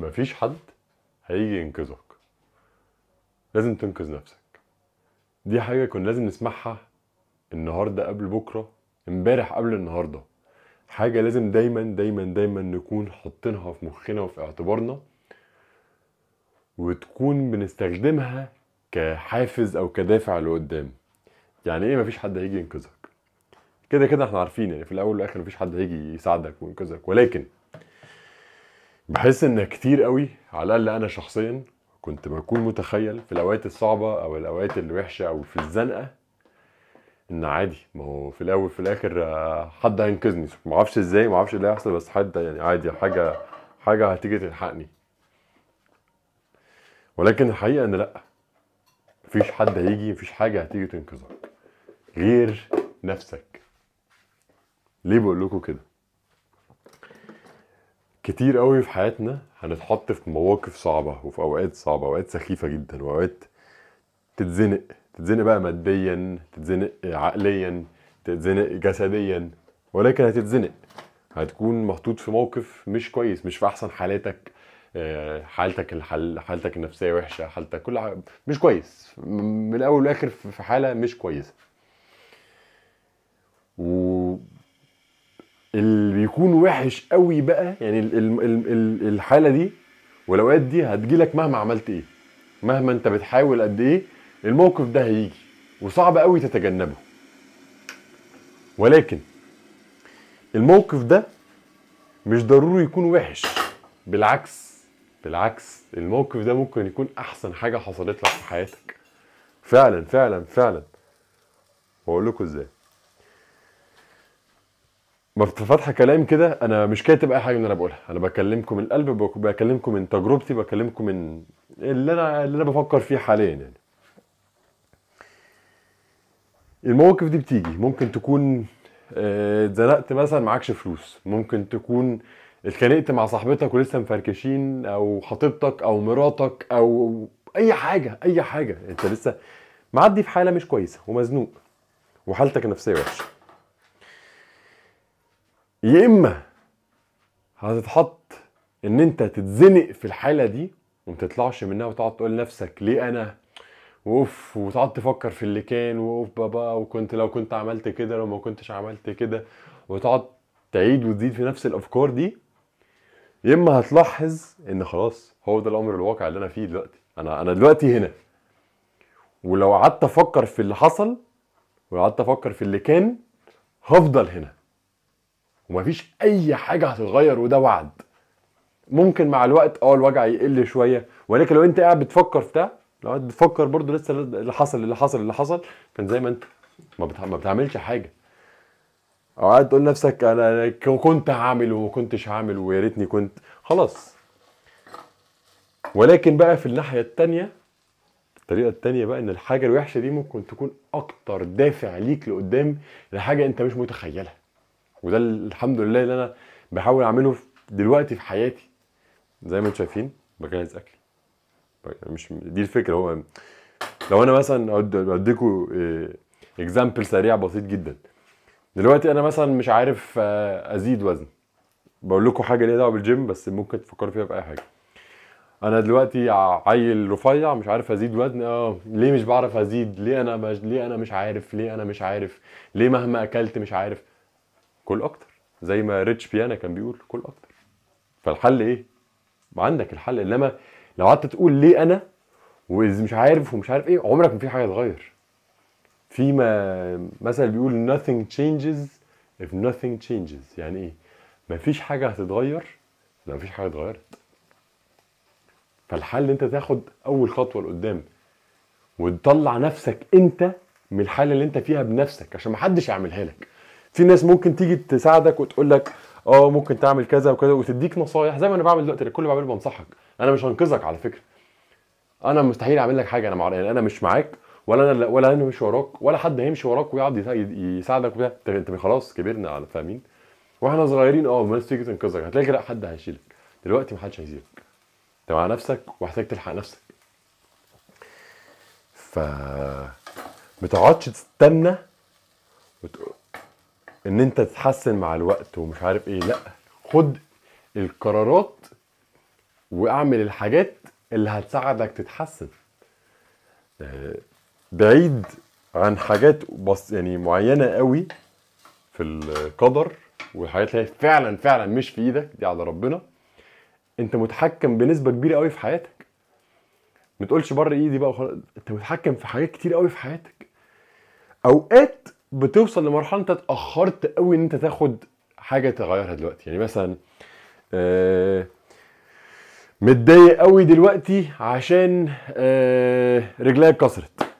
مفيش حد هيجي ينقذك لازم تنقذ نفسك دي حاجة كنا لازم نسمعها النهاردة قبل بكرة امبارح قبل النهاردة حاجة لازم دايما دايما دايما نكون حاطينها في مخنا وفي اعتبارنا وتكون بنستخدمها كحافز او كدافع لقدام يعني ايه مفيش حد هيجي ينقذك كده كده احنا عارفين يعني في الاول والاخر مفيش حد هيجي يساعدك وينقذك ولكن بحس ان كتير قوي على الاقل انا شخصيا كنت بكون متخيل في الاوقات الصعبه او الاوقات الوحشه او في الزنقه ان عادي ما هو في الاول في الاخر آه، حد هينقذني ما اعرفش ازاي ما اعرفش إيه اللي هيحصل بس حد يعني عادي حاجه حاجه هتيجي تلحقني ولكن الحقيقه ان لا مفيش حد هيجي مفيش حاجه هتيجي تنقذك غير نفسك ليه بقول لكم كده كتير قوي في حياتنا هنتحط في مواقف صعبة وفي أوقات صعبة أوقات سخيفة جدا وأوقات تتزنق تتزنق بقى ماديا تتزنق عقليا تتزنق جسديا ولكن هتتزنق هتكون محطوط في موقف مش كويس مش في أحسن حالاتك آه، حالتك الحل حالتك النفسية وحشة حالتك كل مش كويس من الأول والآخر في حالة مش كويسة اللي بيكون وحش قوي بقى يعني الحاله دي والاوقات دي هتجيلك مهما عملت ايه مهما انت بتحاول قد ايه الموقف ده هيجي وصعب قوي تتجنبه ولكن الموقف ده مش ضروري يكون وحش بالعكس بالعكس الموقف ده ممكن يكون احسن حاجه حصلت لك في حياتك فعلا فعلا فعلا واقول لكم ازاي فاتحه كلام كده انا مش كاتب اي حاجه من اللي انا بقولها انا بكلمكم من القلب بكلمكم من تجربتي بكلمكم من اللي انا اللي انا بفكر فيه حاليا يعني المواقف دي بتيجي ممكن تكون آه، اتزنقت مثلا معكش فلوس ممكن تكون اتخانقت مع صاحبتك ولسه مفركشين او خطيبتك او مراتك او اي حاجه اي حاجه انت لسه معدي في حاله مش كويسه ومزنوق وحالتك النفسيه وحشه يا اما هتتحط ان انت تتزنق في الحاله دي وما تطلعش منها وتقعد تقول لنفسك ليه انا اوف وتقعد تفكر في اللي كان واوف بابا وكنت لو كنت عملت كده لو ما كنتش عملت كده وتقعد تعيد وتزيد في نفس الافكار دي يا اما هتلاحظ ان خلاص هو ده الامر الواقع اللي انا فيه دلوقتي انا انا دلوقتي هنا ولو قعدت افكر في اللي حصل وقعدت افكر في اللي كان هفضل هنا ومفيش اي حاجه هتتغير وده وعد ممكن مع الوقت اه الوجع يقل شويه ولكن لو انت قاعد بتفكر في ده لو قاعد بتفكر برضو لسه اللي حصل اللي حصل اللي حصل كان زي ما انت ما, ما بتعملش حاجه او قاعد تقول نفسك انا كنت هعمل وما كنتش هعمل ويا ريتني كنت خلاص ولكن بقى في الناحيه الثانيه الطريقه التانية بقى ان الحاجه الوحشه دي ممكن تكون اكتر دافع ليك لقدام لحاجه انت مش متخيلها وده الحمد لله اللي انا بحاول اعمله دلوقتي في حياتي زي ما انتم شايفين بجهز اكل مش دي الفكره هو لو انا مثلا اديكم اكزامبل آه، سريع بسيط جدا دلوقتي انا مثلا مش عارف آه، ازيد وزن بقول لكم حاجه ليها دعوه بالجيم بس ممكن تفكروا فيها باي حاجه انا دلوقتي عيل رفيع مش عارف ازيد وزن اه ليه مش بعرف ازيد ليه انا مش... ليه انا مش عارف ليه انا مش عارف ليه مهما اكلت مش عارف كل اكتر زي ما ريتش بيانا كان بيقول كل اكتر فالحل ايه عندك الحل انما لو قعدت تقول ليه انا واذا مش عارف ومش عارف ايه عمرك ما في حاجه تغير في ما مثل بيقول nothing changes if nothing changes يعني ايه مفيش حاجه هتتغير لو مفيش حاجه اتغيرت فالحل انت تاخد اول خطوه لقدام وتطلع نفسك انت من الحاله اللي انت فيها بنفسك عشان محدش يعملها لك في ناس ممكن تيجي تساعدك وتقول لك اه ممكن تعمل كذا وكذا وتديك نصايح زي ما انا بعمل دلوقتي كل اللي بعمله بنصحك انا مش هنقذك على فكره انا مستحيل اعمل لك حاجه انا مع... يعني انا مش معاك ولا انا ولا انا مش وراك ولا حد هيمشي وراك ويقعد يساعدك وبتاع انت خلاص كبرنا على فاهمين واحنا صغيرين اه الناس تيجي تنقذك هتلاقي لا حد هيشيلك دلوقتي محدش هيسيبك انت مع نفسك وهتحتاج تلحق نفسك ف ما تقعدش تستنى وتقول ان انت تتحسن مع الوقت ومش عارف ايه لا خد القرارات واعمل الحاجات اللي هتساعدك تتحسن آه، بعيد عن حاجات بس يعني معينه قوي في القدر والحاجات اللي هي فعلا فعلا مش في ايدك دي على ربنا انت متحكم بنسبه كبيره قوي في حياتك ما تقولش بره ايدي بقى وخلاص انت متحكم في حاجات كتير قوي في حياتك اوقات بتوصل لمرحله انت اتاخرت قوي ان انت تاخد حاجه تغيرها دلوقتي يعني مثلا آه، متضايق قوي دلوقتي عشان رجلي آه، رجليا اتكسرت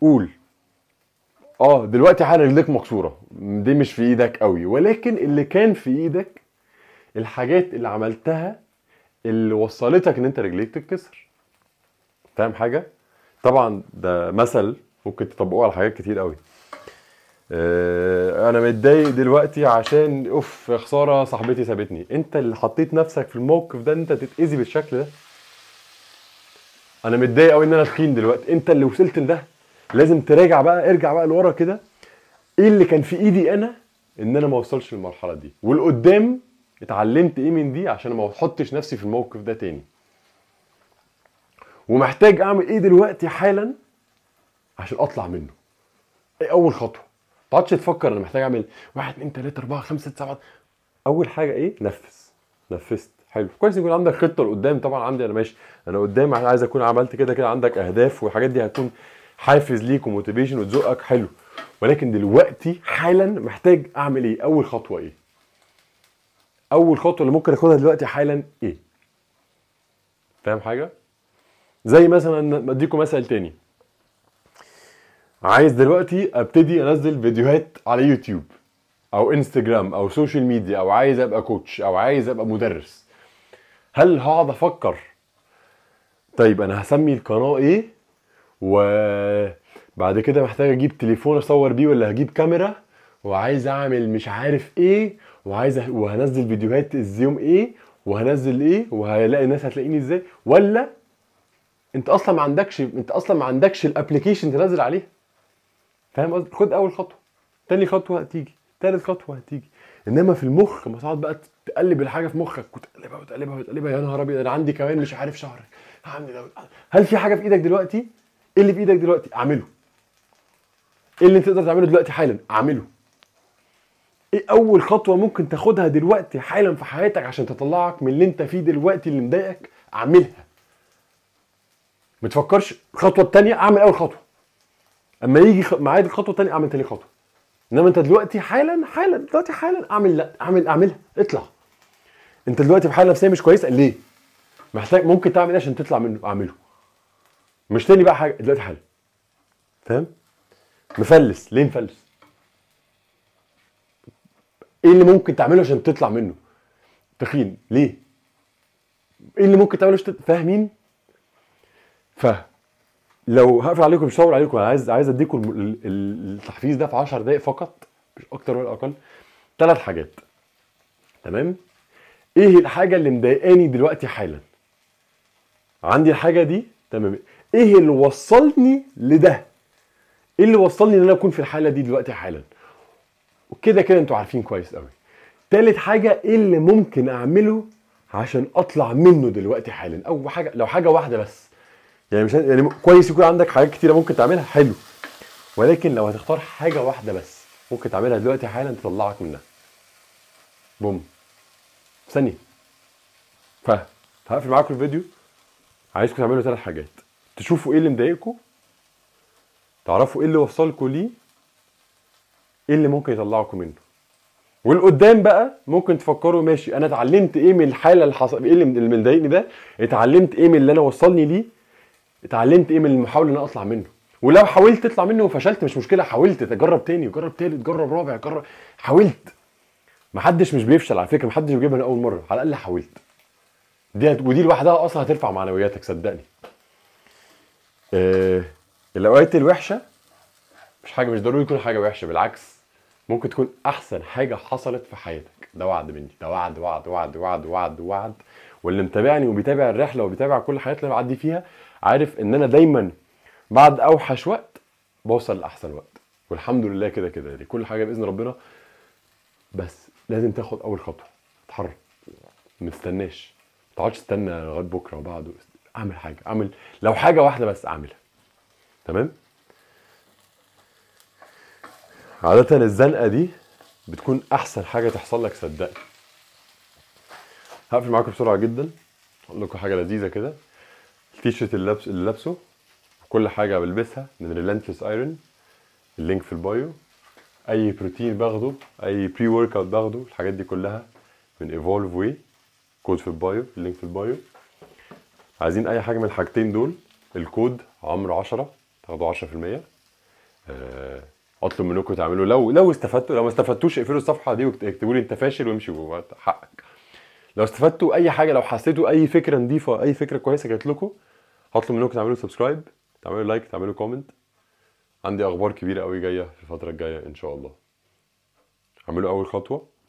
قول اه دلوقتي حالا رجليك مكسوره دي مش في ايدك قوي ولكن اللي كان في ايدك الحاجات اللي عملتها اللي وصلتك ان انت رجليك تتكسر فاهم حاجه طبعا ده مثل ممكن تطبقوه على حاجات كتير قوي آه، انا متضايق دلوقتي عشان اوف خساره صاحبتي سابتني انت اللي حطيت نفسك في الموقف ده ان انت تتاذي بالشكل ده انا متضايق قوي ان انا تخين دلوقتي انت اللي وصلت لده لازم تراجع بقى ارجع بقى لورا كده ايه اللي كان في ايدي انا ان انا ما اوصلش للمرحله دي والقدام اتعلمت ايه من دي عشان ما احطش نفسي في الموقف ده تاني ومحتاج اعمل ايه دلوقتي حالا عشان اطلع منه ايه اول خطوه تقعدش تفكر انا محتاج اعمل 1 2 3 4 5 6 7 اول حاجه ايه نفذ نفذت حلو كويس يكون عندك خطه لقدام طبعا عندي انا ماشي انا قدام عايز اكون عملت كده كده عندك اهداف والحاجات دي هتكون حافز ليك وموتيفيشن وتزقك حلو ولكن دلوقتي حالا محتاج اعمل ايه اول خطوه ايه اول خطوه اللي ممكن اخدها دلوقتي حالا ايه فاهم حاجه زي مثلا اديكم مثل تاني عايز دلوقتي ابتدي انزل فيديوهات على يوتيوب او انستجرام او سوشيال ميديا او عايز ابقى كوتش او عايز ابقى مدرس هل هقعد افكر طيب انا هسمي القناه ايه وبعد كده محتاج اجيب تليفون اصور بيه ولا هجيب كاميرا وعايز اعمل مش عارف ايه وعايز أ... وهنزل فيديوهات يوم ايه وهنزل ايه وهلاقي الناس هتلاقيني ازاي ولا انت اصلا ما عندكش انت اصلا ما عندكش الابلكيشن تنزل عليه فاهم قصدي خد اول خطوه تاني خطوه هتيجي تالت خطوه هتيجي انما في المخ ما تقعد بقى تقلب الحاجه في مخك وتقلبها وتقلبها وتقلبها يا نهار ابيض انا عندي كمان مش عارف شهر هعمل هل في حاجه في ايدك دلوقتي ايه اللي في ايدك دلوقتي اعمله ايه اللي انت تقدر تعمله دلوقتي حالا اعمله ايه اول خطوه ممكن تاخدها دلوقتي حالا في حياتك عشان تطلعك من اللي انت فيه دلوقتي اللي مضايقك اعملها ما تفكرش الخطوه الثانيه اعمل اول خطوه اما يجي معايا الخطوه الثانيه اعمل تاني خطوه انما انت دلوقتي حالا حالا دلوقتي حالا اعمل لا اعمل اعملها اطلع انت دلوقتي في حاله نفسيه مش كويسه ليه محتاج ممكن تعمل ايه عشان تطلع منه اعمله مش تاني بقى حاجه دلوقتي حالا فاهم مفلس ليه مفلس ايه اللي ممكن تعمله عشان تطلع منه تخين ليه ايه اللي ممكن تعمله عشان فاهمين فاهم لو هقفل عليكم مش هطول عليكم انا عايز عايز اديكم التحفيز ده في 10 دقائق فقط مش اكتر ولا اقل ثلاث حاجات تمام ايه الحاجه اللي مضايقاني دلوقتي حالا عندي الحاجه دي تمام ايه اللي وصلني لده ايه اللي وصلني ان انا اكون في الحاله دي دلوقتي حالا وكده كده انتوا عارفين كويس قوي تالت حاجه ايه اللي ممكن اعمله عشان اطلع منه دلوقتي حالا او حاجه لو حاجه واحده بس يعني مش يعني كويس يكون عندك حاجات كتيره ممكن تعملها حلو ولكن لو هتختار حاجه واحده بس ممكن تعملها دلوقتي حالا تطلعك منها بوم ثانيه ف هقفل معاكم الفيديو عايزكم تعملوا ثلاث حاجات تشوفوا ايه اللي مضايقكم تعرفوا ايه اللي وصلكم ليه ايه اللي ممكن يطلعكم منه والقدام بقى ممكن تفكروا ماشي انا اتعلمت ايه من الحاله اللي حصل ايه اللي مضايقني ده اتعلمت ايه من اللي انا وصلني ليه اتعلمت ايه من المحاوله ان انا اطلع منه ولو حاولت تطلع منه وفشلت مش مشكله حاولت تجرب تاني وجرب تالت جرب رابع جرب حاولت محدش مش بيفشل على فكره محدش بيجيبها من اول مره على الاقل حاولت دي ودي لوحدها اصلا هترفع معنوياتك صدقني آه الاوقات الوحشه مش حاجه مش ضروري تكون حاجه وحشه بالعكس ممكن تكون احسن حاجه حصلت في حياتك ده وعد مني ده وعد وعد وعد وعد وعد وعد واللي متابعني وبيتابع الرحله وبيتابع كل الحاجات اللي انا بعدي فيها عارف ان انا دايما بعد اوحش وقت بوصل لاحسن وقت والحمد لله كده كده دي يعني كل حاجه باذن ربنا بس لازم تاخد اول خطوه اتحرك ما تستناش ما تقعدش تستنى لغايه بكره وبعده اعمل حاجه اعمل لو حاجه واحده بس اعملها تمام عاده الزنقه دي بتكون احسن حاجه تحصل لك صدقني هقفل معاكم بسرعه جدا اقول لكم حاجه لذيذه كده التيشيرت اللي لابسه اللي لابسه كل حاجه بلبسها من ريلانتلس ايرون اللينك في البايو اي بروتين باخده اي بري ورك اوت باخده الحاجات دي كلها من ايفولف واي كود في البايو اللينك في البايو عايزين اي حاجه من الحاجتين دول الكود عمرو 10 تاخدوا 10% اطلب منكم تعملوا لو لو استفدتوا لو ما استفدتوش اقفلوا الصفحه دي واكتبوا لي انت فاشل وامشي حقك لو استفدتوا اي حاجه لو حسيتوا اي فكره نظيفه اي فكره كويسه جات لكم هطلب منكم تعملوا سبسكرايب تعملوا لايك تعملوا كومنت عندي اخبار كبيره قوي جايه في الفتره الجايه ان شاء الله اعملوا اول خطوه